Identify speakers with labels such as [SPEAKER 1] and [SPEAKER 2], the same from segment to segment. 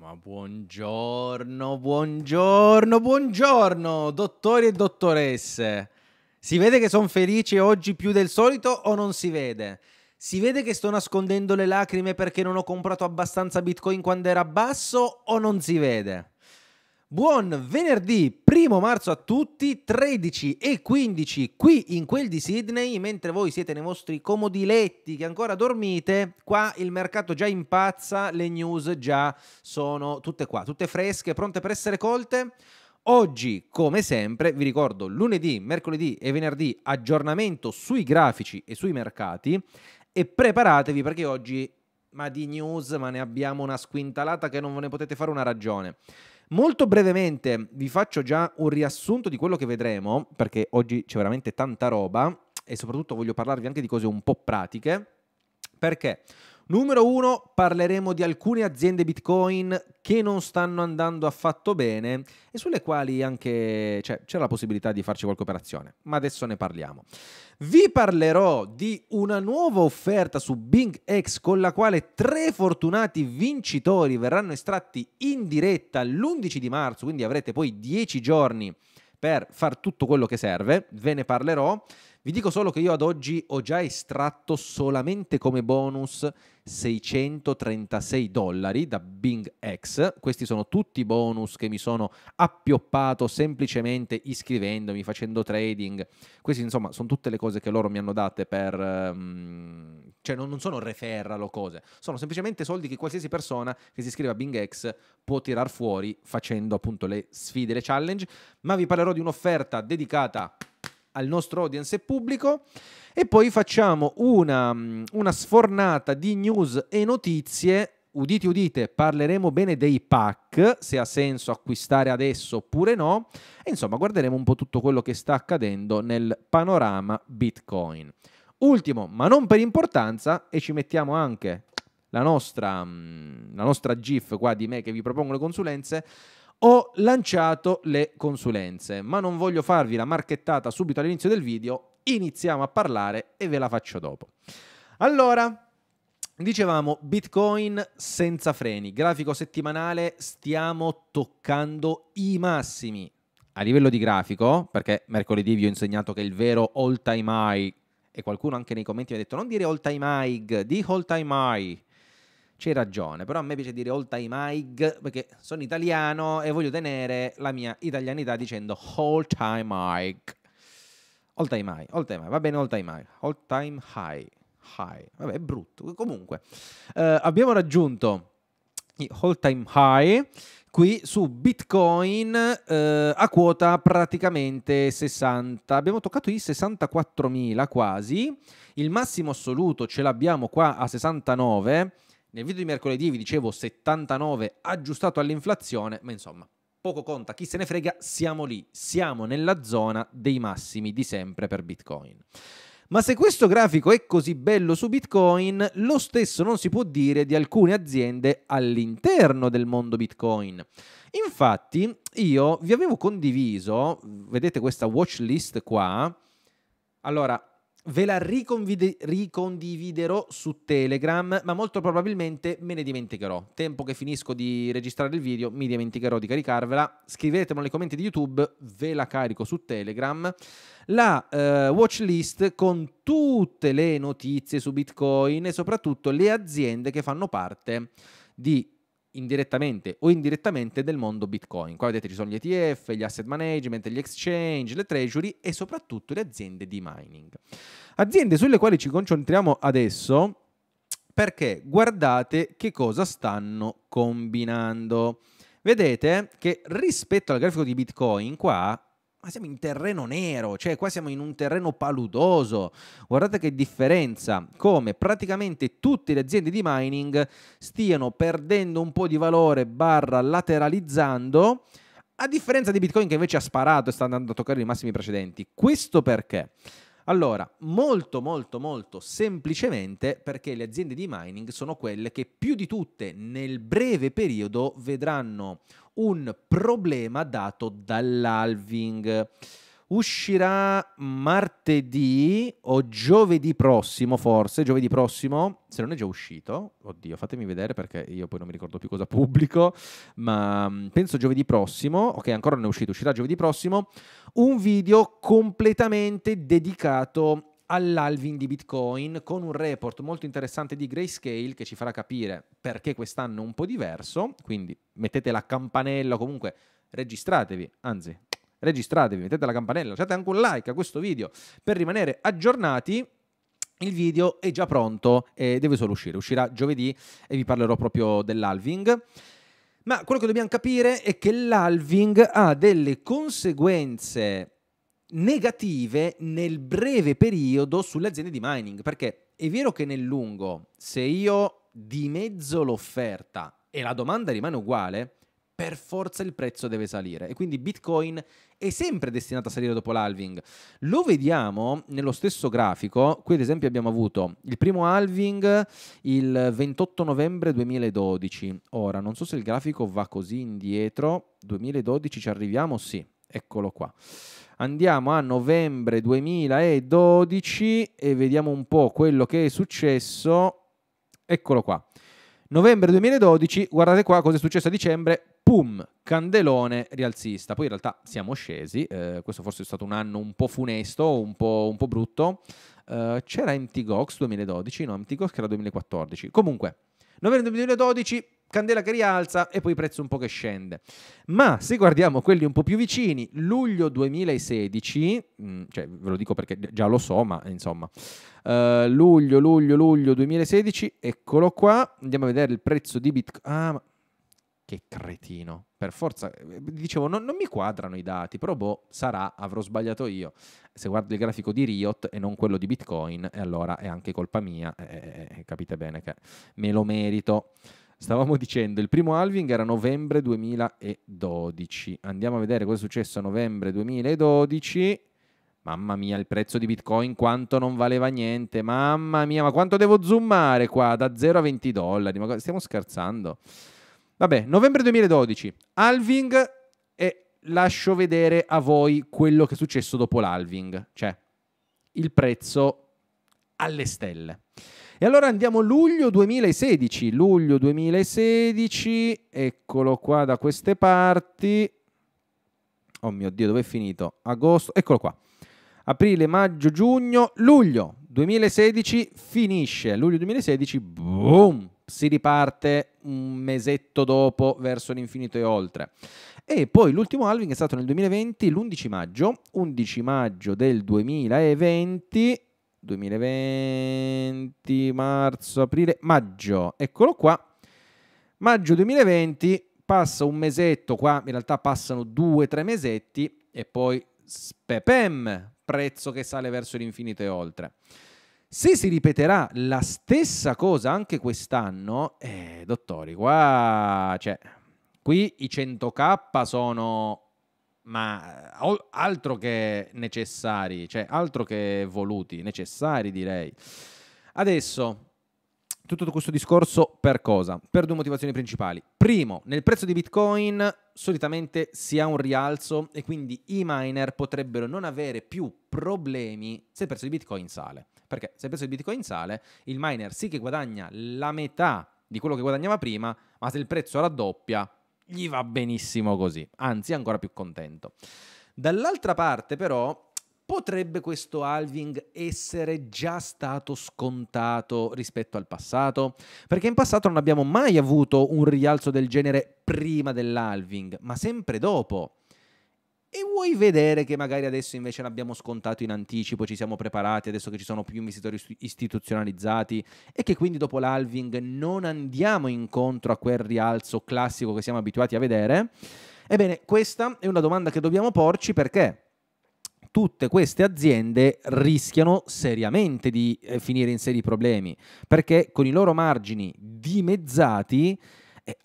[SPEAKER 1] Ma buongiorno, buongiorno, buongiorno, dottori e dottoresse. Si vede che sono felice oggi più del solito o non si vede? Si vede che sto nascondendo le lacrime perché non ho comprato abbastanza bitcoin quando era basso o non si vede? Buon venerdì primo marzo a tutti, 13 e 15 qui in quel di Sydney, mentre voi siete nei vostri comodi letti che ancora dormite, qua il mercato già impazza, le news già sono tutte qua, tutte fresche, pronte per essere colte. Oggi, come sempre, vi ricordo lunedì, mercoledì e venerdì aggiornamento sui grafici e sui mercati e preparatevi perché oggi, ma di news, ma ne abbiamo una squintalata che non ve ne potete fare una ragione. Molto brevemente vi faccio già un riassunto di quello che vedremo, perché oggi c'è veramente tanta roba e soprattutto voglio parlarvi anche di cose un po' pratiche, perché Numero 1, parleremo di alcune aziende Bitcoin che non stanno andando affatto bene e sulle quali anche cioè, c'è la possibilità di farci qualche operazione, ma adesso ne parliamo. Vi parlerò di una nuova offerta su Bing X con la quale tre fortunati vincitori verranno estratti in diretta l'11 di marzo, quindi avrete poi 10 giorni per far tutto quello che serve, ve ne parlerò. Vi dico solo che io ad oggi ho già estratto solamente come bonus 636 dollari da Bing X. Questi sono tutti bonus che mi sono appioppato semplicemente iscrivendomi, facendo trading. Queste, insomma, sono tutte le cose che loro mi hanno date per. Um, cioè, non, non sono referral o cose, sono semplicemente soldi che qualsiasi persona che si iscrive a Bing X può tirar fuori facendo appunto le sfide, le challenge. Ma vi parlerò di un'offerta dedicata al nostro audience e pubblico e poi facciamo una, mm, una sfornata di news e notizie udite udite, parleremo bene dei pack, se ha senso acquistare adesso oppure no, e insomma guarderemo un po' tutto quello che sta accadendo nel panorama Bitcoin. Ultimo, ma non per importanza, e ci mettiamo anche la nostra, mm, la nostra GIF qua di me che vi propongo le consulenze, ho lanciato le consulenze, ma non voglio farvi la marchettata subito all'inizio del video, iniziamo a parlare e ve la faccio dopo. Allora, dicevamo Bitcoin senza freni, grafico settimanale, stiamo toccando i massimi. A livello di grafico, perché mercoledì vi ho insegnato che il vero all time high, e qualcuno anche nei commenti mi ha detto non dire all time high, di all time high, c'hai ragione, però a me piace dire all time high perché sono italiano e voglio tenere la mia italianità dicendo all time high. All time high, all time high, va bene all time high, all time high, high. Vabbè, è brutto. Comunque, eh, abbiamo raggiunto i all time high qui su Bitcoin eh, a quota praticamente 60. Abbiamo toccato i 64.000 quasi, il massimo assoluto ce l'abbiamo qua a 69. Nel video di mercoledì vi dicevo 79 aggiustato all'inflazione, ma insomma, poco conta, chi se ne frega, siamo lì, siamo nella zona dei massimi di sempre per Bitcoin. Ma se questo grafico è così bello su Bitcoin, lo stesso non si può dire di alcune aziende all'interno del mondo Bitcoin. Infatti, io vi avevo condiviso, vedete questa watch list qua, allora, ve la riconvide- ricondividerò su Telegram, ma molto probabilmente me ne dimenticherò. Tempo che finisco di registrare il video, mi dimenticherò di caricarvela. Scrivetemelo nei commenti di YouTube, ve la carico su Telegram. La eh, watch con tutte le notizie su Bitcoin e soprattutto le aziende che fanno parte di indirettamente o indirettamente del mondo Bitcoin. Qua vedete ci sono gli ETF, gli asset management, gli exchange, le treasury e soprattutto le aziende di mining. Aziende sulle quali ci concentriamo adesso perché guardate che cosa stanno combinando. Vedete che rispetto al grafico di Bitcoin qua ma siamo in terreno nero, cioè qua siamo in un terreno paludoso. Guardate che differenza, come praticamente tutte le aziende di mining stiano perdendo un po' di valore, barra lateralizzando, a differenza di Bitcoin che invece ha sparato e sta andando a toccare i massimi precedenti. Questo perché? Allora, molto molto molto semplicemente perché le aziende di mining sono quelle che più di tutte nel breve periodo vedranno un problema dato dall'alving. Uscirà martedì o giovedì prossimo, forse, giovedì prossimo, se non è già uscito, oddio, fatemi vedere perché io poi non mi ricordo più cosa pubblico, ma mm, penso giovedì prossimo, ok, ancora non è uscito, uscirà giovedì prossimo, un video completamente dedicato all'alvin di Bitcoin con un report molto interessante di Grayscale che ci farà capire perché quest'anno è un po' diverso, quindi mettete la campanella o comunque registratevi, anzi registratevi, mettete la campanella, lasciate anche un like a questo video per rimanere aggiornati il video è già pronto e deve solo uscire. Uscirà giovedì e vi parlerò proprio dell'alving. Ma quello che dobbiamo capire è che l'alving ha delle conseguenze negative nel breve periodo sulle aziende di mining, perché è vero che nel lungo, se io dimezzo l'offerta e la domanda rimane uguale, per forza il prezzo deve salire e quindi Bitcoin è sempre destinato a salire dopo l'halving. Lo vediamo nello stesso grafico, qui ad esempio abbiamo avuto il primo halving il 28 novembre 2012, ora non so se il grafico va così indietro, 2012 ci arriviamo, sì, eccolo qua. Andiamo a novembre 2012 e vediamo un po' quello che è successo. Eccolo qua. Novembre 2012, guardate qua cosa è successo a dicembre, pum, candelone rialzista. Poi in realtà siamo scesi, eh, questo forse è stato un anno un po' funesto, un po', un po brutto. Eh, c'era MTGOX 2012, no, MTGOX era 2014. Comunque, novembre 2012, candela che rialza e poi prezzo un po' che scende. Ma se guardiamo quelli un po' più vicini, luglio 2016, mm, cioè ve lo dico perché già lo so, ma insomma, uh, luglio, luglio, luglio 2016, eccolo qua, andiamo a vedere il prezzo di Bitcoin. Ah, ma... che cretino, per forza, eh, dicevo, non, non mi quadrano i dati, però boh, sarà, avrò sbagliato io. Se guardo il grafico di Riot e non quello di Bitcoin, e allora è anche colpa mia, eh, eh capite bene che me lo merito. Stavamo dicendo, il primo halving era novembre 2012. Andiamo a vedere cosa è successo a novembre 2012. Mamma mia, il prezzo di Bitcoin quanto non valeva niente. Mamma mia, ma quanto devo zoomare qua da 0 a 20 dollari? Ma stiamo scherzando. Vabbè, novembre 2012, halving e lascio vedere a voi quello che è successo dopo l'halving, cioè il prezzo alle stelle. E allora andiamo luglio 2016, luglio 2016, eccolo qua da queste parti. Oh mio Dio, dove è finito? Agosto, eccolo qua. Aprile, maggio, giugno, luglio 2016 finisce. Luglio 2016, boom, si riparte un mesetto dopo verso l'infinito e oltre. E poi l'ultimo halving è stato nel 2020, l'11 maggio, 11 maggio del 2020 2020, marzo, aprile, maggio, eccolo qua. Maggio 2020 passa un mesetto qua, in realtà passano due, tre mesetti e poi spepem, prezzo che sale verso l'infinito e oltre. Se si ripeterà la stessa cosa anche quest'anno, eh, dottori, qua, cioè, qui i 100k sono ma eh, altro che necessari, cioè altro che voluti, necessari direi. Adesso, tutto questo discorso per cosa? Per due motivazioni principali. Primo, nel prezzo di Bitcoin solitamente si ha un rialzo e quindi i miner potrebbero non avere più problemi se il prezzo di Bitcoin sale. Perché se il prezzo di Bitcoin sale, il miner sì che guadagna la metà di quello che guadagnava prima, ma se il prezzo raddoppia, gli va benissimo così, anzi è ancora più contento. Dall'altra parte però potrebbe questo halving essere già stato scontato rispetto al passato? Perché in passato non abbiamo mai avuto un rialzo del genere prima dell'halving, ma sempre dopo. E vuoi vedere che magari adesso invece l'abbiamo scontato in anticipo, ci siamo preparati, adesso che ci sono più investitori istituzionalizzati e che quindi dopo l'alving non andiamo incontro a quel rialzo classico che siamo abituati a vedere? Ebbene, questa è una domanda che dobbiamo porci perché tutte queste aziende rischiano seriamente di eh, finire in seri problemi, perché con i loro margini dimezzati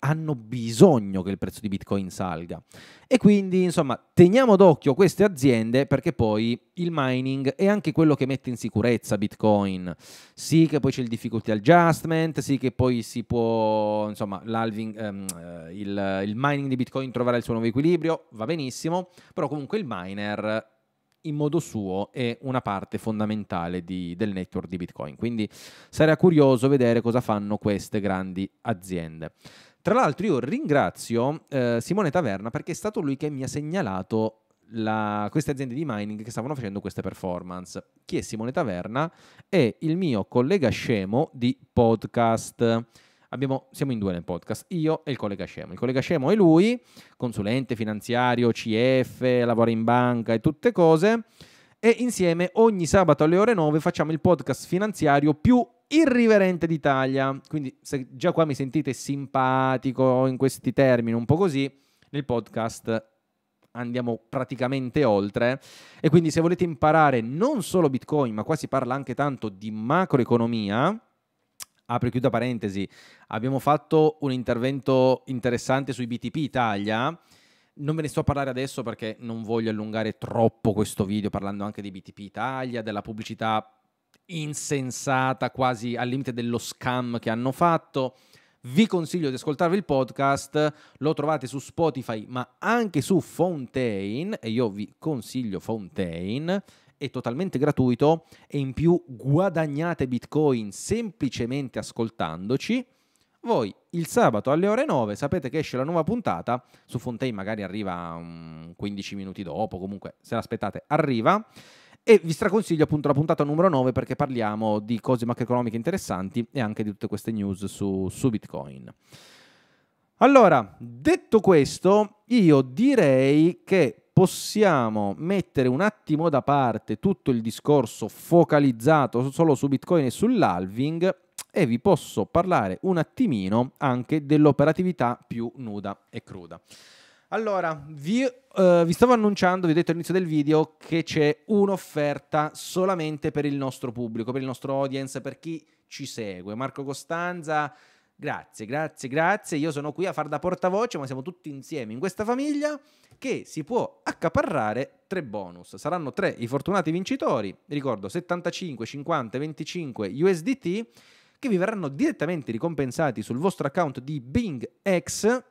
[SPEAKER 1] hanno bisogno che il prezzo di Bitcoin salga. E quindi, insomma, teniamo d'occhio queste aziende perché poi il mining è anche quello che mette in sicurezza Bitcoin. Sì che poi c'è il difficulty adjustment, sì che poi si può, insomma, ehm, eh, il, il mining di Bitcoin troverà il suo nuovo equilibrio, va benissimo, però comunque il miner in modo suo è una parte fondamentale di, del network di Bitcoin. Quindi sarà curioso vedere cosa fanno queste grandi aziende. Tra l'altro io ringrazio eh, Simone Taverna perché è stato lui che mi ha segnalato la, queste aziende di mining che stavano facendo queste performance. Chi è Simone Taverna? È il mio collega scemo di podcast. Abbiamo, siamo in due nel podcast, io e il collega scemo. Il collega scemo è lui, consulente finanziario, CF, lavora in banca e tutte cose e insieme ogni sabato alle ore 9 facciamo il podcast finanziario più irriverente d'Italia. Quindi se già qua mi sentite simpatico in questi termini, un po' così, nel podcast andiamo praticamente oltre. E quindi se volete imparare non solo Bitcoin, ma qua si parla anche tanto di macroeconomia, apro e chiudo parentesi, abbiamo fatto un intervento interessante sui BTP Italia non ve ne sto a parlare adesso perché non voglio allungare troppo questo video parlando anche di BTP Italia, della pubblicità insensata, quasi al limite dello scam che hanno fatto. Vi consiglio di ascoltarvi il podcast, lo trovate su Spotify ma anche su Fontaine e io vi consiglio Fontaine, è totalmente gratuito e in più guadagnate Bitcoin semplicemente ascoltandoci voi il sabato alle ore 9 sapete che esce la nuova puntata, su Fontaine magari arriva um, 15 minuti dopo, comunque se l'aspettate arriva. E vi straconsiglio appunto la puntata numero 9 perché parliamo di cose macroeconomiche interessanti e anche di tutte queste news su, su Bitcoin. Allora, detto questo, io direi che possiamo mettere un attimo da parte tutto il discorso focalizzato solo su Bitcoin e sull'alving e vi posso parlare un attimino anche dell'operatività più nuda e cruda. Allora, vi, uh, vi, stavo annunciando, vi ho detto all'inizio del video, che c'è un'offerta solamente per il nostro pubblico, per il nostro audience, per chi ci segue. Marco Costanza, grazie, grazie, grazie. Io sono qui a far da portavoce, ma siamo tutti insieme in questa famiglia che si può accaparrare tre bonus. Saranno tre i fortunati vincitori, ricordo 75, 50, 25 USDT che vi verranno direttamente ricompensati sul vostro account di Bing X,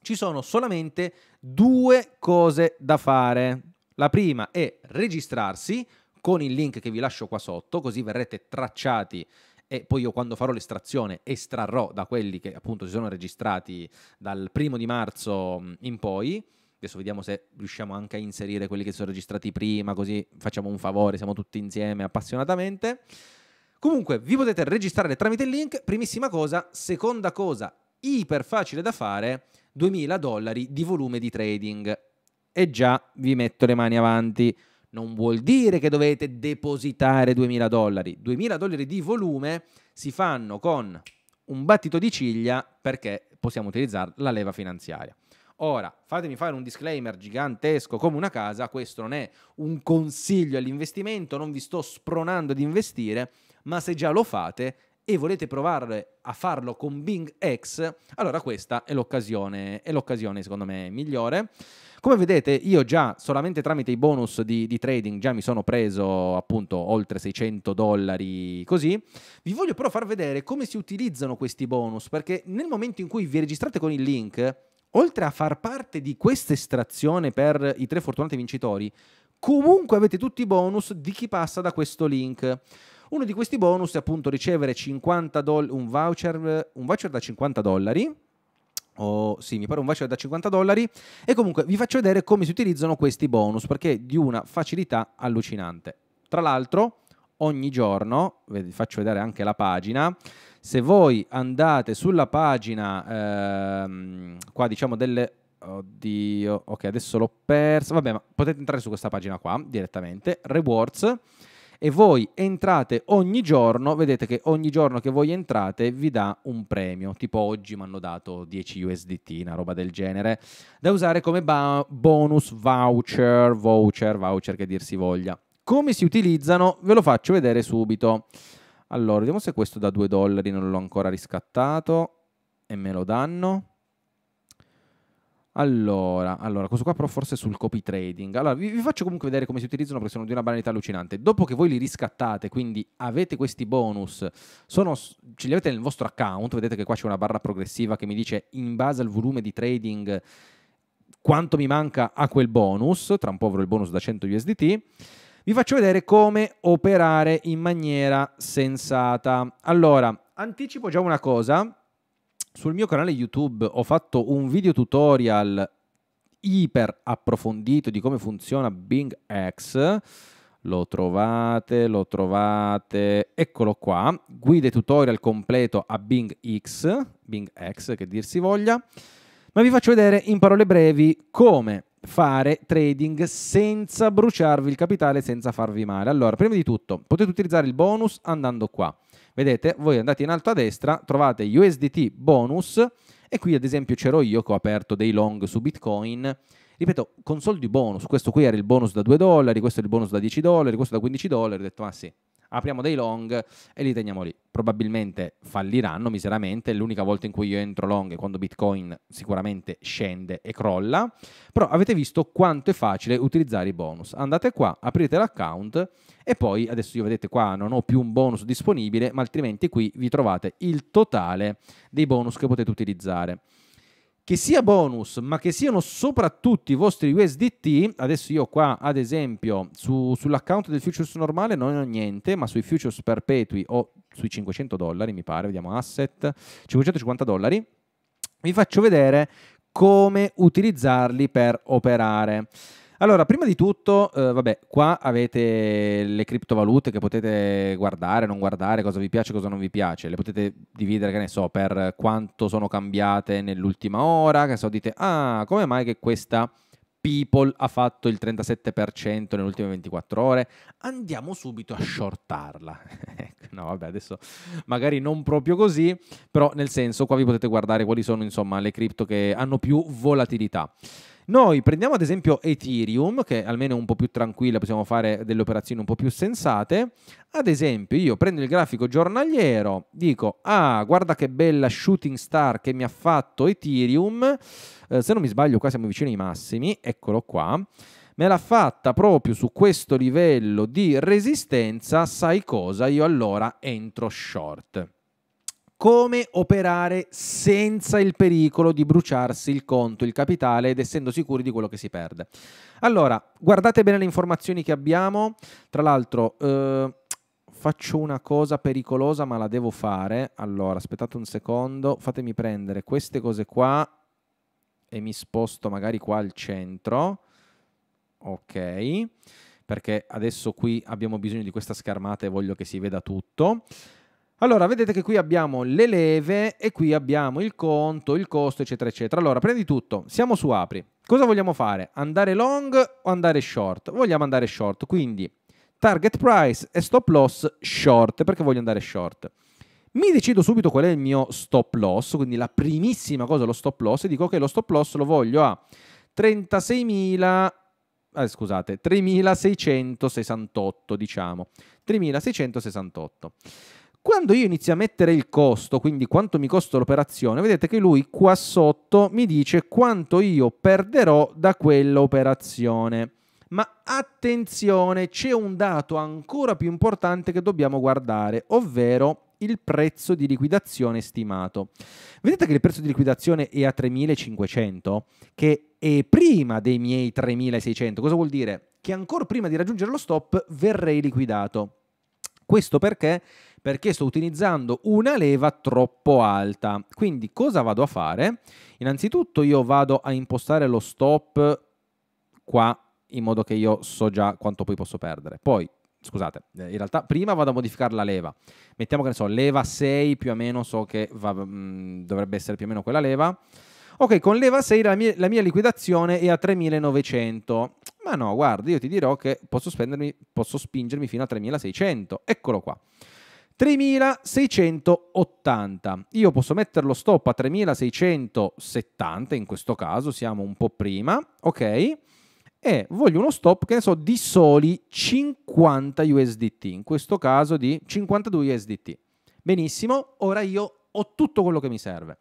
[SPEAKER 1] ci sono solamente due cose da fare. La prima è registrarsi con il link che vi lascio qua sotto, così verrete tracciati e poi io quando farò l'estrazione estrarrò da quelli che appunto si sono registrati dal primo di marzo in poi. Adesso vediamo se riusciamo anche a inserire quelli che si sono registrati prima, così facciamo un favore, siamo tutti insieme appassionatamente. Comunque, vi potete registrare tramite il link, primissima cosa. Seconda cosa, iper facile da fare, 2000 dollari di volume di trading. E già vi metto le mani avanti. Non vuol dire che dovete depositare 2000 dollari. 2000 dollari di volume si fanno con un battito di ciglia perché possiamo utilizzare la leva finanziaria. Ora, fatemi fare un disclaimer gigantesco come una casa, questo non è un consiglio all'investimento, non vi sto spronando ad investire, ma se già lo fate e volete provare a farlo con Bing X, allora questa è l'occasione, è l'occasione secondo me migliore. Come vedete, io già solamente tramite i bonus di, di, trading già mi sono preso appunto oltre 600 dollari così. Vi voglio però far vedere come si utilizzano questi bonus perché nel momento in cui vi registrate con il link, oltre a far parte di questa estrazione per i tre fortunati vincitori, comunque avete tutti i bonus di chi passa da questo link. Uno di questi bonus è appunto ricevere doll- un, voucher, un voucher da 50 dollari o oh, sì, mi pare un voucher da 50 dollari. E comunque vi faccio vedere come si utilizzano questi bonus perché di una facilità allucinante. Tra l'altro, ogni giorno, vi faccio vedere anche la pagina. Se voi andate sulla pagina, ehm, qua diciamo delle Oddio, ok, adesso l'ho persa. Vabbè, ma potete entrare su questa pagina qua direttamente, Rewards e voi entrate ogni giorno, vedete che ogni giorno che voi entrate vi dà un premio, tipo oggi mi hanno dato 10 USDT, una roba del genere, da usare come ba- bonus voucher, voucher, voucher che dir si voglia. Come si utilizzano ve lo faccio vedere subito. Allora, vediamo se questo da 2 dollari non l'ho ancora riscattato e me lo danno. Allora, allora, questo qua però forse sul copy trading. Allora, vi, vi, faccio comunque vedere come si utilizzano perché sono di una banalità allucinante. Dopo che voi li riscattate, quindi avete questi bonus, sono, ce li avete nel vostro account, vedete che qua c'è una barra progressiva che mi dice in base al volume di trading quanto mi manca a quel bonus, tra un po' avrò il bonus da 100 USDT. Vi faccio vedere come operare in maniera sensata. Allora, anticipo già una cosa, sul mio canale YouTube ho fatto un video tutorial iper approfondito di come funziona Bing X. Lo trovate, lo trovate, eccolo qua, guide tutorial completo a Bing X, Bing X che dir si voglia, ma vi faccio vedere in parole brevi come fare trading senza bruciarvi il capitale, senza farvi male. Allora, prima di tutto, potete utilizzare il bonus andando qua Vedete, voi andate in alto a destra, trovate USDT bonus e qui ad esempio c'ero io che ho aperto dei long su Bitcoin. Ripeto, con soldi bonus, questo qui era il bonus da 2 dollari, questo era il bonus da 10 dollari, questo da 15 dollari, ho detto ma sì, apriamo dei long e li teniamo lì. Probabilmente falliranno miseramente, l'unica volta in cui io entro long è quando Bitcoin sicuramente scende e crolla, però avete visto quanto è facile utilizzare i bonus. Andate qua, aprite l'account e poi, adesso io vedete qua non ho più un bonus disponibile, ma altrimenti qui vi trovate il totale dei bonus che potete utilizzare che sia bonus, ma che siano soprattutto i vostri USDT, adesso io qua ad esempio su, sull'account del futures normale non ho niente, ma sui futures perpetui ho sui 500 dollari, mi pare, vediamo asset, 550 dollari, vi faccio vedere come utilizzarli per operare. Allora, prima di tutto, eh, vabbè, qua avete le criptovalute che potete guardare, non guardare, cosa vi piace, cosa non vi piace. Le potete dividere, che ne so, per quanto sono cambiate nell'ultima ora, che so, dite, ah, come mai che questa People ha fatto il 37% nelle ultime 24 ore, andiamo subito a shortarla. Ecco, no, vabbè, adesso magari non proprio così, però nel senso qua vi potete guardare quali sono, insomma, le cripto che hanno più volatilità. Noi prendiamo ad esempio Ethereum, che almeno è un po' più tranquilla, possiamo fare delle operazioni un po' più sensate. Ad esempio, io prendo il grafico giornaliero, dico, ah, guarda che bella shooting star che mi ha fatto Ethereum. Eh, se non mi sbaglio, qua siamo vicini ai massimi, eccolo qua me l'ha fatta proprio su questo livello di resistenza, sai cosa? Io allora entro short come operare senza il pericolo di bruciarsi il conto, il capitale ed essendo sicuri di quello che si perde. Allora, guardate bene le informazioni che abbiamo, tra l'altro eh, faccio una cosa pericolosa ma la devo fare, allora aspettate un secondo, fatemi prendere queste cose qua e mi sposto magari qua al centro, ok, perché adesso qui abbiamo bisogno di questa schermata e voglio che si veda tutto. Allora, vedete che qui abbiamo le leve e qui abbiamo il conto, il costo, eccetera, eccetera. Allora, prendi tutto, siamo su apri. Cosa vogliamo fare? Andare long o andare short? Vogliamo andare short, quindi target price e stop loss short, perché voglio andare short. Mi decido subito qual è il mio stop loss, quindi la primissima cosa è lo stop loss, e dico che lo stop loss lo voglio a 36.000 eh, scusate, 3668, diciamo, 3668. Quando io inizio a mettere il costo, quindi quanto mi costa l'operazione, vedete che lui qua sotto mi dice quanto io perderò da quell'operazione. Ma attenzione, c'è un dato ancora più importante che dobbiamo guardare, ovvero il prezzo di liquidazione stimato. Vedete che il prezzo di liquidazione è a 3500, che è prima dei miei 3600. Cosa vuol dire? Che ancora prima di raggiungere lo stop verrei liquidato. Questo perché perché sto utilizzando una leva troppo alta. Quindi cosa vado a fare? Innanzitutto io vado a impostare lo stop qua in modo che io so già quanto poi posso perdere. Poi scusate, eh, in realtà prima vado a modificare la leva. Mettiamo che ne so, leva 6 più o meno, so che va, mh, mm, dovrebbe essere più o meno quella leva. Ok, con leva 6 la mia, la mia liquidazione è a 3900. Ma no, guarda, io ti dirò che posso, posso spingermi fino a 3600. Eccolo qua. 3680. Io posso mettere lo stop a 3670, in questo caso siamo un po' prima, ok? E voglio uno stop, che ne so, di soli 50 USDT, in questo caso di 52 USDT. Benissimo, ora io ho tutto quello che mi serve.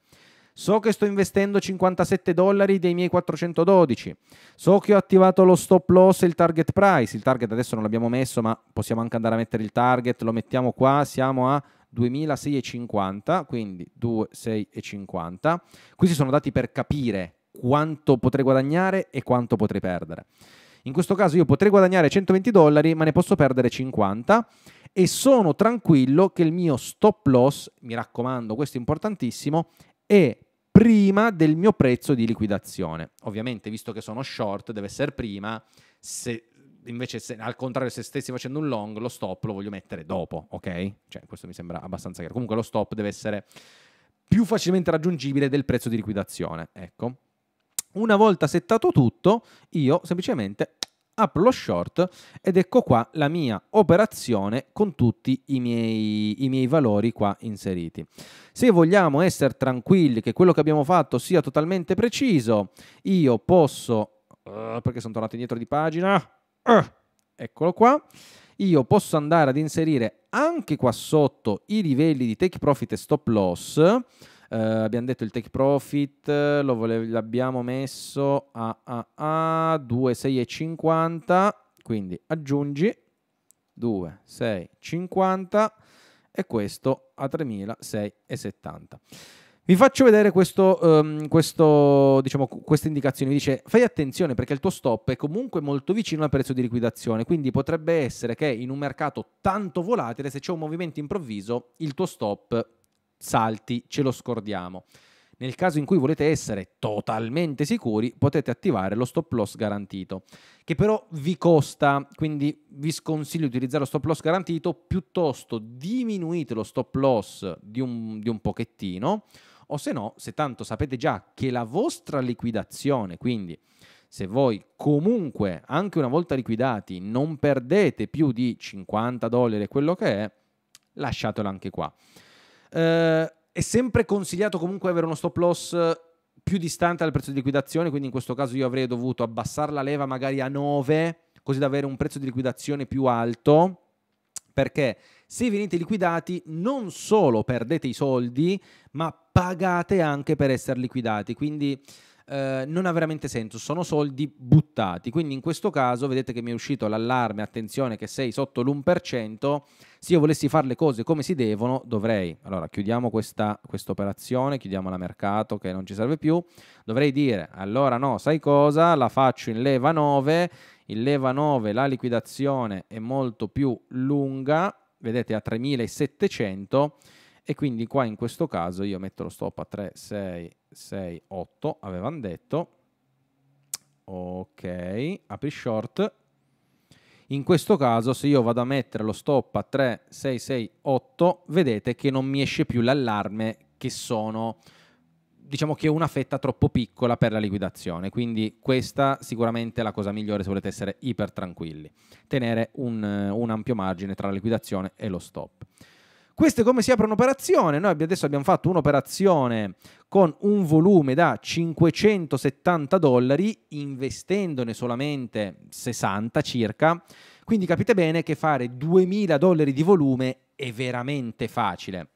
[SPEAKER 1] So che sto investendo 57 dollari dei miei 412. So che ho attivato lo stop loss e il target price. Il target adesso non l'abbiamo messo, ma possiamo anche andare a mettere il target. Lo mettiamo qua, siamo a 2650, quindi 2650. Questi sono dati per capire quanto potrei guadagnare e quanto potrei perdere. In questo caso io potrei guadagnare 120 dollari, ma ne posso perdere 50 e sono tranquillo che il mio stop loss, mi raccomando, questo è importantissimo, è prima del mio prezzo di liquidazione. Ovviamente, visto che sono short, deve essere prima, se invece se, al contrario se stessi facendo un long, lo stop lo voglio mettere dopo, ok? Cioè, questo mi sembra abbastanza chiaro. Comunque lo stop deve essere più facilmente raggiungibile del prezzo di liquidazione, ecco. Una volta settato tutto, io semplicemente apro lo short ed ecco qua la mia operazione con tutti i miei, i miei valori qua inseriti. Se vogliamo essere tranquilli che quello che abbiamo fatto sia totalmente preciso, io posso... Uh, perché sono tornato indietro di pagina? Uh, eccolo qua. Io posso andare ad inserire anche qua sotto i livelli di take profit e stop loss eh, abbiamo detto il take profit, volevo, l'abbiamo messo a, a, a 2,650, quindi aggiungi 2,650 e questo a 3.670. Vi faccio vedere questo, um, questo, diciamo, queste indicazioni. Vi dice fai attenzione perché il tuo stop è comunque molto vicino al prezzo di liquidazione, quindi potrebbe essere che in un mercato tanto volatile, se c'è un movimento improvviso, il tuo stop salti, ce lo scordiamo. Nel caso in cui volete essere totalmente sicuri, potete attivare lo stop loss garantito, che però vi costa, quindi vi sconsiglio di utilizzare lo stop loss garantito, piuttosto diminuite lo stop loss di un, di un pochettino, o se no, se tanto sapete già che la vostra liquidazione, quindi se voi comunque, anche una volta liquidati, non perdete più di 50 dollari, quello che è, lasciatelo anche qua. Eh, è sempre consigliato comunque avere uno stop loss eh, più distante dal prezzo di liquidazione, quindi in questo caso io avrei dovuto abbassare la leva magari a 9, così da avere un prezzo di liquidazione più alto, perché se venite liquidati non solo perdete i soldi, ma pagate anche per essere liquidati. Quindi eh, non ha veramente senso, sono soldi buttati. Quindi in questo caso vedete che mi è uscito l'allarme, attenzione che sei sotto l'1%, se io volessi fare le cose come si devono dovrei, allora chiudiamo questa operazione, chiudiamo la mercato che non ci serve più, dovrei dire allora no, sai cosa, la faccio in leva 9, in leva 9 la liquidazione è molto più lunga, vedete a 3700 e quindi qua in questo caso io metto lo stop a 3, 6, 6, 8, avevano detto, ok, apri short, in questo caso se io vado a mettere lo stop a 3, 6, 6, 8, vedete che non mi esce più l'allarme che sono diciamo che una fetta troppo piccola per la liquidazione, quindi questa sicuramente è la cosa migliore se volete essere iper tranquilli, tenere un, un ampio margine tra la liquidazione e lo stop. Questo è come si apre un'operazione. Noi adesso abbiamo fatto un'operazione con un volume da 570 dollari, investendone solamente 60 circa. Quindi capite bene che fare 2000 dollari di volume è veramente facile.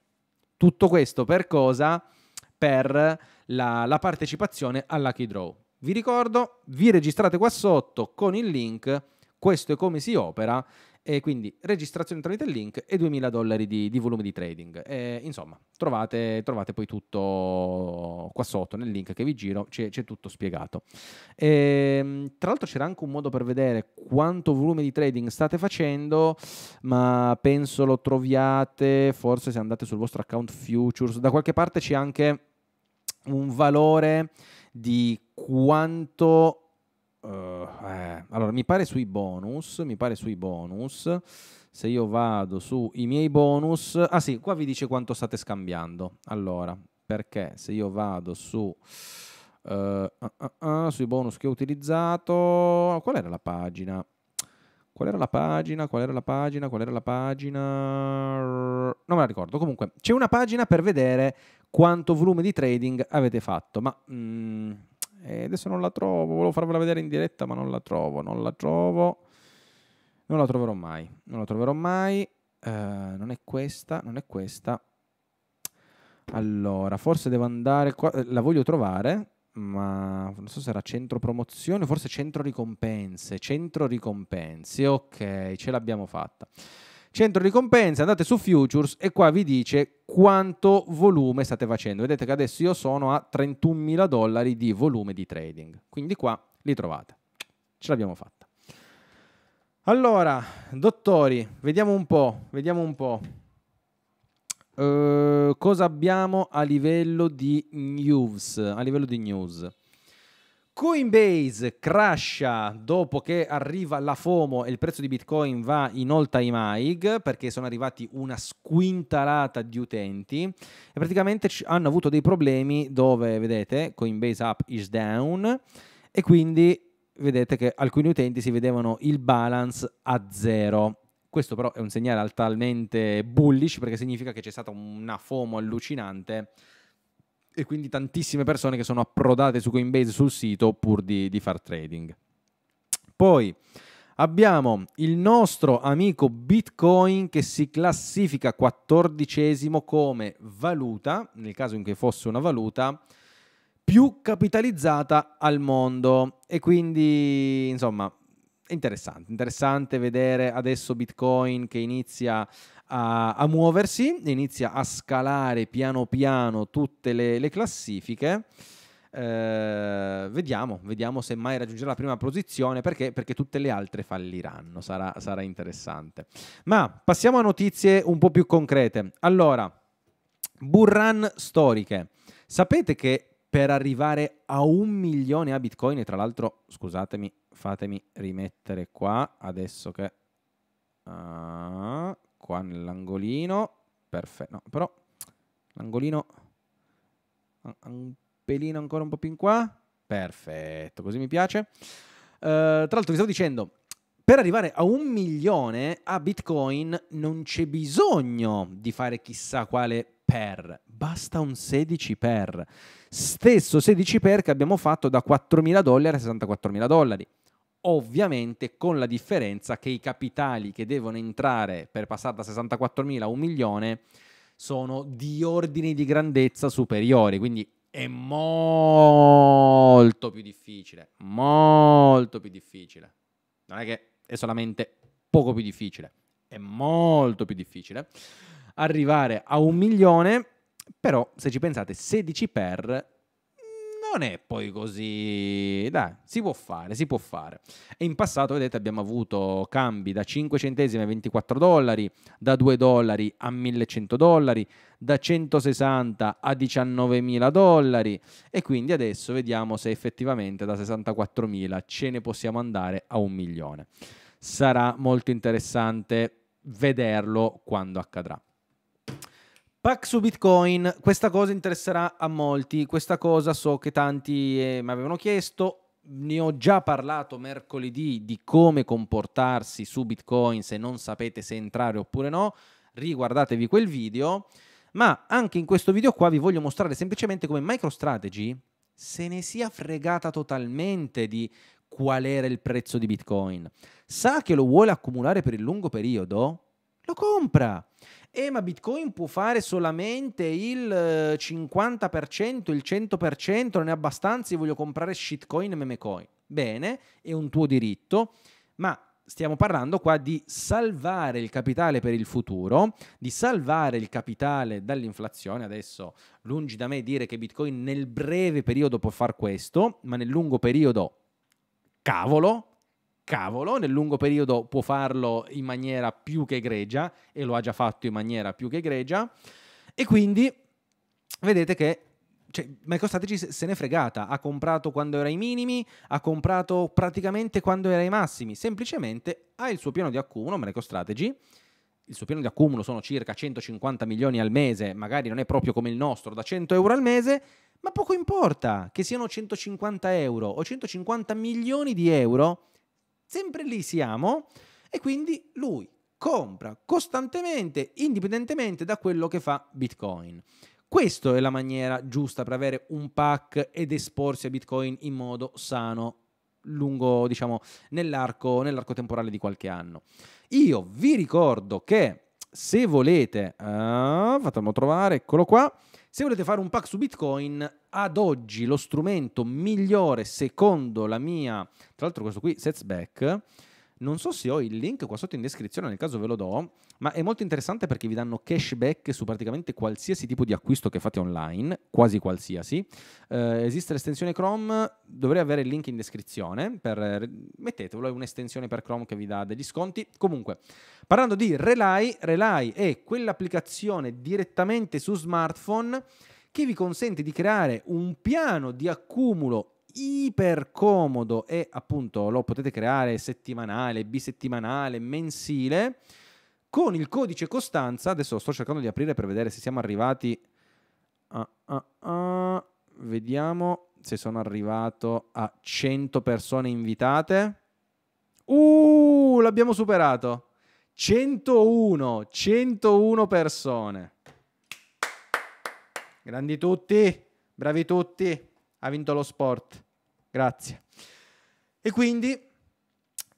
[SPEAKER 1] Tutto questo per cosa? Per la, la partecipazione alla Lucky Draw. Vi ricordo, vi registrate qua sotto con il link, questo è come si opera e quindi registrazione tramite il link e 2000 dollari di, di volume di trading. E, insomma, trovate, trovate, poi tutto qua sotto nel link che vi giro, c'è, c'è tutto spiegato. E, ehm, tra l'altro c'era anche un modo per vedere quanto volume di trading state facendo, ma penso lo troviate forse se andate sul vostro account futures, da qualche parte c'è anche un valore di quanto Uh, eh. Allora, mi pare sui bonus, mi pare sui bonus. Se io vado sui miei bonus, ah sì, qua vi dice quanto state scambiando. Allora, perché se io vado su uh, uh, sui bonus che ho utilizzato, qual era la pagina? Qual era la pagina? Qual era la pagina? Qual era la pagina? Non me la ricordo. Comunque, c'è una pagina per vedere quanto volume di trading avete fatto, ma mh, mm, e adesso non la trovo, volevo farvela vedere in diretta, ma non la trovo, non la trovo. Non la troverò mai, non la troverò mai. Uh, non è questa, non è questa. Allora, forse devo andare qua, eh, la voglio trovare, ma non so se era centro promozione, forse centro ricompense, centro ricompense. Ok, ce l'abbiamo fatta. Centro ricompensa, andate su Futures e qua vi dice quanto volume state facendo. Vedete che adesso io sono a 31.000 dollari di volume di trading. Quindi qua li trovate. Ce l'abbiamo fatta. Allora, dottori, vediamo un po', vediamo un po'. Uh, cosa abbiamo a livello di news? A livello di news. Coinbase crasha dopo che arriva la FOMO e il prezzo di Bitcoin va in all time high perché sono arrivati una squintalata di utenti e praticamente hanno avuto dei problemi dove vedete Coinbase app is down e quindi vedete che alcuni utenti si vedevano il balance a zero. Questo però è un segnale altamente bullish perché significa che c'è stata una FOMO allucinante e quindi tantissime persone che sono approdate su Coinbase sul sito pur di, di far trading. Poi abbiamo il nostro amico Bitcoin che si classifica quattordicesimo come valuta, nel caso in cui fosse una valuta, più capitalizzata al mondo. E quindi, insomma, è interessante, interessante vedere adesso Bitcoin che inizia a, a muoversi, inizia a scalare piano piano tutte le, le classifiche. Eh, vediamo, vediamo se mai raggiungerà la prima posizione perché, perché tutte le altre falliranno, sarà, sarà, interessante. Ma passiamo a notizie un po' più concrete. Allora, Burran storiche. Sapete che per arrivare a un milione a Bitcoin, e tra l'altro, scusatemi, fatemi rimettere qua adesso che... Uh, qua nell'angolino. Perfetto, no, però l'angolino un pelino ancora un po' più in qua. Perfetto, così mi piace. Uh, tra l'altro vi stavo dicendo, per arrivare a un milione a Bitcoin non c'è bisogno di fare chissà quale per, basta un 16 per. Stesso 16 per che abbiamo fatto da 4.000 dollari a 64.000 dollari ovviamente con la differenza che i capitali che devono entrare per passare da 64.000 a un milione sono di ordini di grandezza superiori, quindi è molto più difficile, molto più difficile. Non è che è solamente poco più difficile, è molto più difficile arrivare a un milione, però se ci pensate 16 per non è poi così, dai, si può fare, si può fare. E in passato, vedete, abbiamo avuto cambi da 5 centesimi a 24 dollari, da 2 dollari a 1100 dollari, da 160 a 19.000 dollari e quindi adesso vediamo se effettivamente da 64.000 ce ne possiamo andare a un milione. Sarà molto interessante vederlo quando accadrà. Pack su Bitcoin, questa cosa interesserà a molti, questa cosa so che tanti eh, mi avevano chiesto, ne ho già parlato mercoledì di come comportarsi su Bitcoin se non sapete se entrare oppure no, riguardatevi quel video, ma anche in questo video qua vi voglio mostrare semplicemente come MicroStrategy se ne sia fregata totalmente di qual era il prezzo di Bitcoin. Sa che lo vuole accumulare per il lungo periodo? Lo compra! eh ma Bitcoin può fare solamente il 50%, eh, il 100%, non è abbastanza, io voglio comprare shitcoin e memecoin. Bene, è un tuo diritto, ma stiamo parlando qua di salvare il capitale per il futuro, di salvare il capitale dall'inflazione. Adesso lungi da me dire che Bitcoin nel breve periodo può fare questo, ma nel lungo periodo cavolo, cavolo, nel lungo periodo può farlo in maniera più che egregia e lo ha già fatto in maniera più che egregia e quindi vedete che cioè, Michael Strategy se n'è fregata, ha comprato quando era ai minimi, ha comprato praticamente quando era ai massimi, semplicemente ha il suo piano di accumulo, Michael Strategy, il suo piano di accumulo sono circa 150 milioni al mese, magari non è proprio come il nostro, da 100 euro al mese, ma poco importa che siano 150 euro o 150 milioni di euro, sempre lì siamo e quindi lui compra costantemente, indipendentemente da quello che fa Bitcoin. Questa è la maniera giusta per avere un pack ed esporsi a Bitcoin in modo sano lungo, diciamo, nell'arco, nell'arco temporale di qualche anno. Io vi ricordo che se volete, uh, ah, fatemi trovare, eccolo qua, se volete fare un pack su Bitcoin ad oggi lo strumento migliore secondo la mia, tra l'altro questo qui, Setsback, non so se ho il link qua sotto in descrizione, nel caso ve lo do, ma è molto interessante perché vi danno cashback su praticamente qualsiasi tipo di acquisto che fate online, quasi qualsiasi. Eh, esiste l'estensione Chrome, dovrei avere il link in descrizione, per, eh, mettetevelo, è un'estensione per Chrome che vi dà degli sconti. Comunque, parlando di Relay, Relay è quell'applicazione direttamente su smartphone che vi consente di creare un piano di accumulo ipercomodo e appunto lo potete creare settimanale, bisettimanale, mensile con il codice costanza. Adesso sto cercando di aprire per vedere se siamo arrivati. Uh, uh, uh. Vediamo se sono arrivato a 100 persone invitate. Uh, l'abbiamo superato. 101, 101 persone. Grandi tutti, bravi tutti, ha vinto lo sport. Grazie. E quindi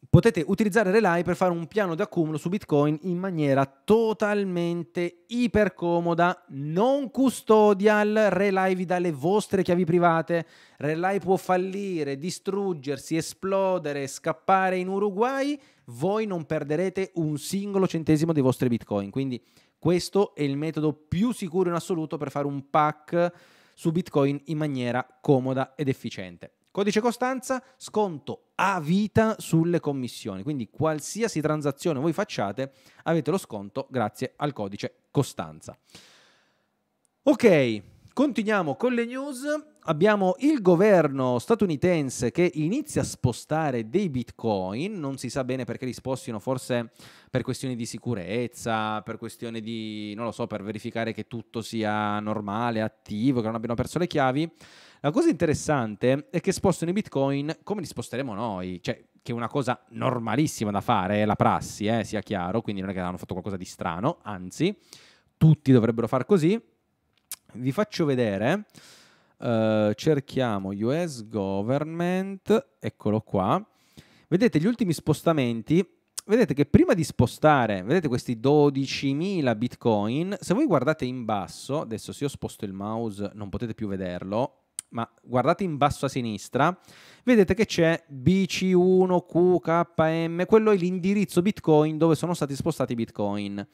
[SPEAKER 1] potete utilizzare Relay per fare un piano di accumulo su Bitcoin in maniera totalmente ipercomoda, non custodial, Relay vi dà le vostre chiavi private, Relay può fallire, distruggersi, esplodere, scappare in Uruguay, voi non perderete un singolo centesimo dei vostri Bitcoin, quindi questo è il metodo più sicuro in assoluto per fare un pack su Bitcoin in maniera comoda ed efficiente. Codice Costanza, sconto a vita sulle commissioni, quindi qualsiasi transazione voi facciate avete lo sconto grazie al codice Costanza. Ok, Continuiamo con le news. Abbiamo il governo statunitense che inizia a spostare dei bitcoin, non si sa bene perché li spostino, forse per questioni di sicurezza, per questioni di, non lo so, per verificare che tutto sia normale, attivo, che non abbiano perso le chiavi. La cosa interessante è che spostano i bitcoin come li sposteremo noi, cioè che è una cosa normalissima da fare, è la prassi, eh, sia chiaro, quindi non è che hanno fatto qualcosa di strano, anzi tutti dovrebbero far così vi faccio vedere. Uh, cerchiamo US government, eccolo qua. Vedete gli ultimi spostamenti. Vedete che prima di spostare, vedete questi 12.000 bitcoin, se voi guardate in basso, adesso se io sposto il mouse non potete più vederlo, ma guardate in basso a sinistra, vedete che c'è BC1, QKM, quello è l'indirizzo Bitcoin dove sono stati spostati i Bitcoin.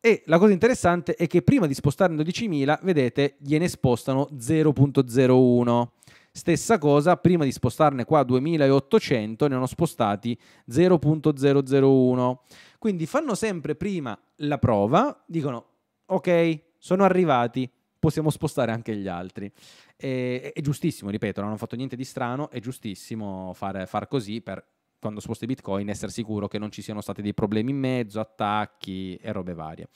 [SPEAKER 1] E la cosa interessante è che prima di spostarne 12.000, vedete, gliene spostano 0.01. Stessa cosa, prima di spostarne qua 2800 ne hanno spostati 0.001. Quindi fanno sempre prima la prova, dicono ok, sono arrivati, possiamo spostare anche gli altri. E, è giustissimo, ripeto, non hanno fatto niente di strano, è giustissimo far, far così per quando sposti Bitcoin, essere sicuro che non ci siano stati dei problemi in mezzo, attacchi e robe varie.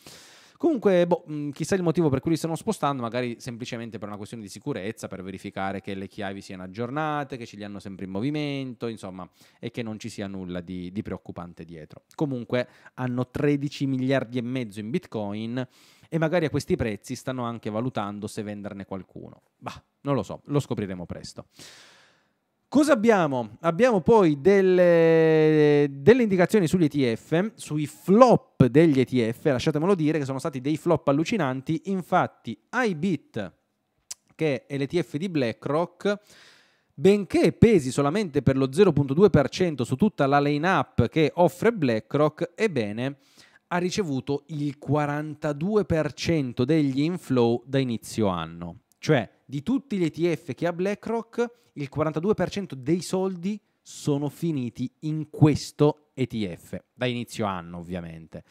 [SPEAKER 1] Comunque, boh, mm, chissà il motivo per cui li stanno spostando, magari semplicemente per una questione di sicurezza, per verificare che le chiavi siano aggiornate, che ce li hanno sempre in movimento, insomma, e che non ci sia nulla di, di preoccupante dietro. Comunque, hanno 13 miliardi e mezzo in bitcoin e magari a questi prezzi stanno anche valutando se venderne qualcuno. Bah, non lo so, lo scopriremo presto. Cosa abbiamo? Abbiamo poi delle, delle, indicazioni sugli ETF, sui flop degli ETF, lasciatemelo dire, che sono stati dei flop allucinanti. Infatti, iBit, che è l'ETF di BlackRock, benché pesi solamente per lo 0.2% su tutta la lineup che offre BlackRock, ebbene ha ricevuto il 42% degli inflow da inizio anno. Cioè, di tutti gli ETF che ha BlackRock, il 42% dei soldi sono finiti in questo ETF, da inizio anno ovviamente.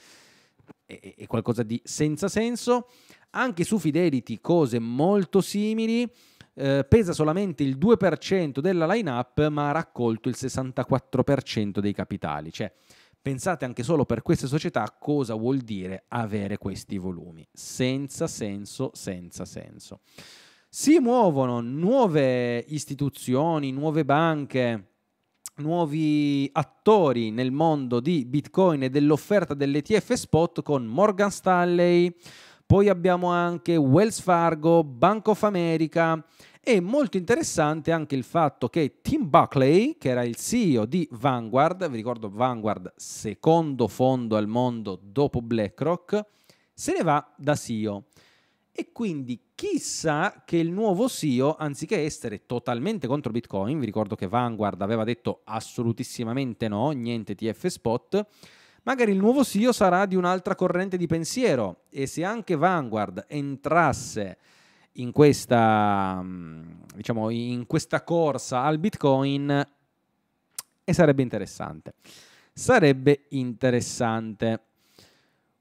[SPEAKER 1] È, è qualcosa di senza senso. Anche su Fidelity cose molto simili. Eh, pesa solamente il 2% della lineup, ma ha raccolto il 64% dei capitali. Cioè, pensate anche solo per queste società cosa vuol dire avere questi volumi. Senza senso, senza senso si muovono nuove istituzioni, nuove banche, nuovi attori nel mondo di Bitcoin e dell'offerta dell'ETF spot con Morgan Stanley, poi abbiamo anche Wells Fargo, Bank of America e molto interessante anche il fatto che Tim Buckley, che era il CEO di Vanguard, vi ricordo Vanguard, secondo fondo al mondo dopo BlackRock, se ne va da CEO. E quindi Chissà che il nuovo CEO, anziché essere totalmente contro Bitcoin, vi ricordo che Vanguard aveva detto assolutissimamente no, niente TF spot, magari il nuovo CEO sarà di un'altra corrente di pensiero e se anche Vanguard entrasse in questa, mm, diciamo, in questa corsa al Bitcoin, e sarebbe interessante. Sarebbe interessante.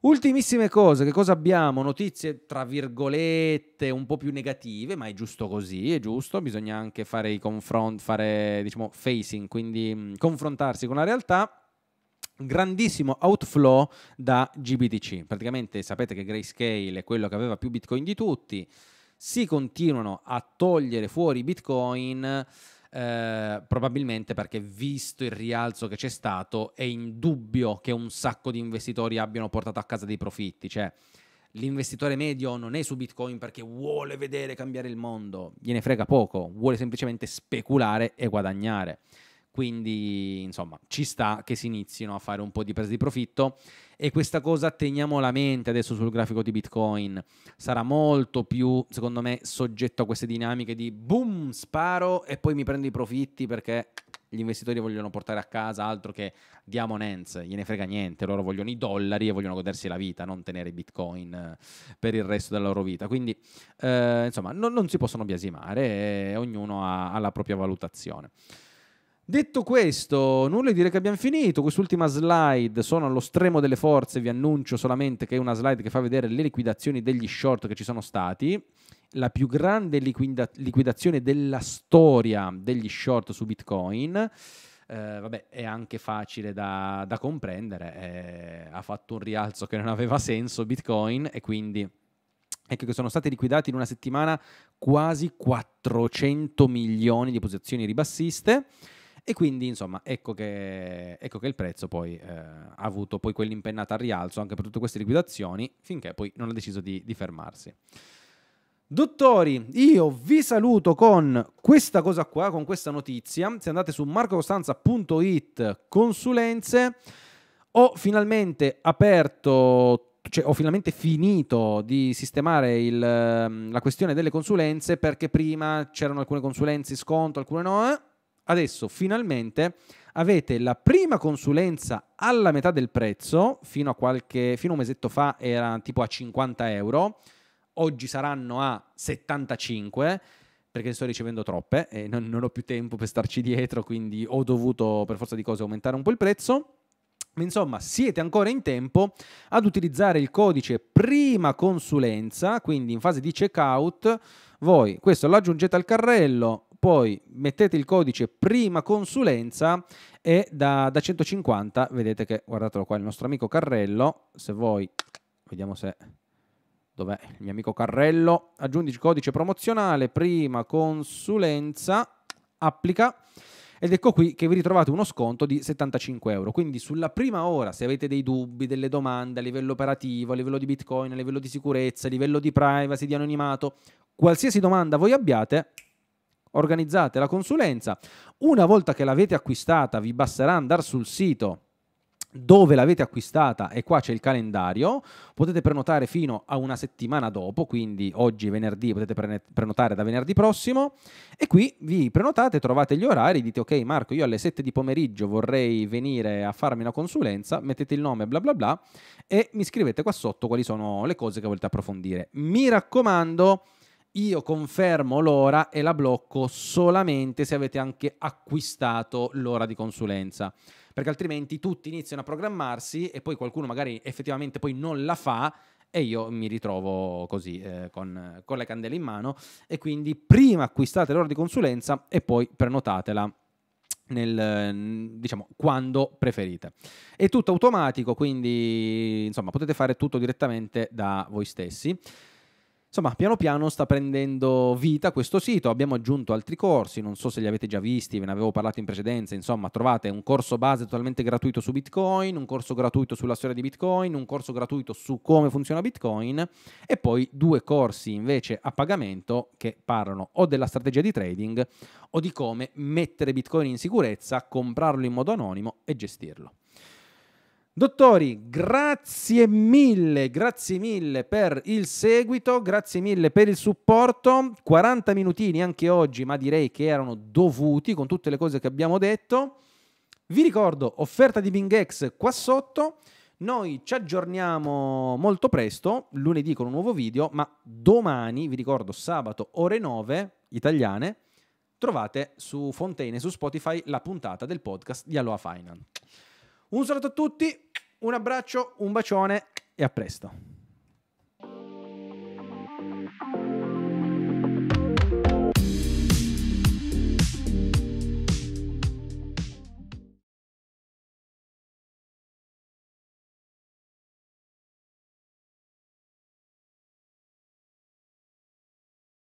[SPEAKER 1] Ultimissime cose, che cosa abbiamo? Notizie tra virgolette un po' più negative, ma è giusto così, è giusto, bisogna anche fare i confronti, fare diciamo facing, quindi mh, mm, confrontarsi con la realtà grandissimo outflow da GBTC. Praticamente sapete che Grayscale è quello che aveva più Bitcoin di tutti. Si continuano a togliere fuori Bitcoin eh, probabilmente perché visto il rialzo che c'è stato è indubbio che un sacco di investitori abbiano portato a casa dei profitti, cioè l'investitore medio non è su Bitcoin perché vuole vedere cambiare il mondo, gliene frega poco, vuole semplicemente speculare e guadagnare. Quindi, insomma, ci sta che si inizino a fare un po' di presa di profitto e questa cosa teniamola a mente adesso sul grafico di Bitcoin. Sarà molto più, secondo me, soggetto a queste dinamiche di boom, sparo e poi mi prendo i profitti perché gli investitori vogliono portare a casa altro che diamonenze, gliene frega niente, loro vogliono i dollari e vogliono godersi la vita, non tenere bitcoin eh, per il resto della loro vita. Quindi, eh, insomma, non, non, si possono biasimare, eh, ognuno ha, ha la propria valutazione. Detto questo, nulla di dire che abbiamo finito. Quest'ultima slide sono allo stremo delle forze, vi annuncio solamente che è una slide che fa vedere le liquidazioni degli short che ci sono stati. La più grande liquida- liquidazione della storia degli short su Bitcoin. Eh, vabbè, è anche facile da, da comprendere. Eh, ha fatto un rialzo che non aveva senso Bitcoin e quindi ecco che sono stati liquidati in una settimana quasi 400 milioni di posizioni ribassiste. E quindi, insomma, ecco che, ecco che il prezzo poi eh, ha avuto poi quell'impennata al rialzo anche per tutte queste liquidazioni, finché poi non ha deciso di, di fermarsi. Dottori, io vi saluto con questa cosa qua, con questa notizia. Se andate su marcocostanza.it consulenze, ho finalmente aperto, cioè ho finalmente finito di sistemare il, ehm, la questione delle consulenze perché prima c'erano alcune consulenze in sconto, alcune no. Eh? adesso finalmente avete la prima consulenza alla metà del prezzo, fino a, qualche, fino a un mesetto fa era tipo a 50 euro, oggi saranno a 75 perché sto ricevendo troppe e non, non ho più tempo per starci dietro, quindi ho dovuto per forza di cose aumentare un po' il prezzo. Insomma, siete ancora in tempo ad utilizzare il codice prima consulenza, quindi in fase di checkout, voi questo lo aggiungete al carrello, poi mettete il codice prima consulenza e da, da 150, vedete che, guardatelo qua, il nostro amico carrello, se voi, vediamo se dov'è il mio amico Carrello, aggiungi codice promozionale, prima consulenza, applica ed ecco qui che vi ritrovate uno sconto di 75 euro. Quindi sulla prima ora, se avete dei dubbi, delle domande a livello operativo, a livello di Bitcoin, a livello di sicurezza, a livello di privacy, di anonimato, qualsiasi domanda voi abbiate, organizzate la consulenza. Una volta che l'avete acquistata, vi basterà andare sul sito dove l'avete acquistata e qua c'è il calendario, potete prenotare fino a una settimana dopo, quindi oggi venerdì potete prenotare da venerdì prossimo e qui vi prenotate, trovate gli orari, dite ok Marco io alle 7 di pomeriggio vorrei venire a farmi una consulenza, mettete il nome bla bla bla e mi scrivete qua sotto quali sono le cose che volete approfondire. Mi raccomando, io confermo l'ora e la blocco solamente se avete anche acquistato l'ora di consulenza perché altrimenti tutti iniziano a programmarsi e poi qualcuno magari effettivamente poi non la fa e io mi ritrovo così eh, con, con le candele in mano e quindi prima acquistate l'ora di consulenza e poi prenotatela nel, diciamo, quando preferite. È tutto automatico, quindi insomma potete fare tutto direttamente da voi stessi. Insomma, piano piano sta prendendo vita questo sito, abbiamo aggiunto altri corsi, non so se li avete già visti, ve ne avevo parlato in precedenza, insomma, trovate un corso base totalmente gratuito su Bitcoin, un corso gratuito sulla storia di Bitcoin, un corso gratuito su come funziona Bitcoin e poi due corsi invece a pagamento che parlano o della strategia di trading o di come mettere Bitcoin in sicurezza, comprarlo in modo anonimo e gestirlo. Dottori, grazie mille, grazie mille per il seguito, grazie mille per il supporto. 40 minutini anche oggi, ma direi che erano dovuti con tutte le cose che abbiamo detto. Vi ricordo, offerta di Bingex qua sotto. Noi ci aggiorniamo molto presto, lunedì con un nuovo video, ma domani, vi ricordo, sabato ore 9 italiane, trovate su Fontaine, su Spotify, la puntata del podcast di Aloha Finance. Un saluto a tutti, un abbraccio, un bacione e a presto.